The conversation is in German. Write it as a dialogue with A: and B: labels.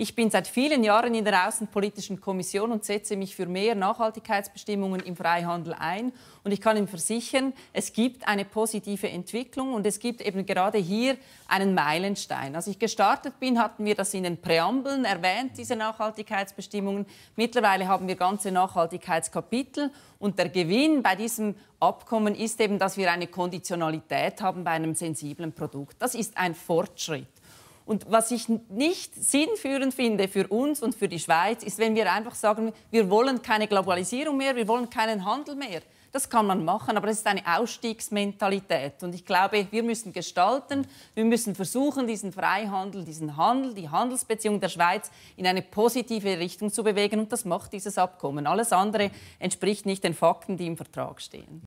A: Ich bin seit vielen Jahren in der Außenpolitischen Kommission und setze mich für mehr Nachhaltigkeitsbestimmungen im Freihandel ein. Und ich kann Ihnen versichern, es gibt eine positive Entwicklung und es gibt eben gerade hier einen Meilenstein. Als ich gestartet bin, hatten wir das in den Präambeln erwähnt, diese Nachhaltigkeitsbestimmungen. Mittlerweile haben wir ganze Nachhaltigkeitskapitel und der Gewinn bei diesem Abkommen ist eben, dass wir eine Konditionalität haben bei einem sensiblen Produkt. Das ist ein Fortschritt. Und was ich nicht sinnführend finde für uns und für die Schweiz, ist, wenn wir einfach sagen, wir wollen keine Globalisierung mehr, wir wollen keinen Handel mehr. Das kann man machen, aber es ist eine Ausstiegsmentalität. Und ich glaube, wir müssen gestalten, wir müssen versuchen, diesen Freihandel, diesen Handel, die Handelsbeziehung der Schweiz in eine positive Richtung zu bewegen. Und das macht dieses Abkommen. Alles andere entspricht nicht den Fakten, die im Vertrag stehen.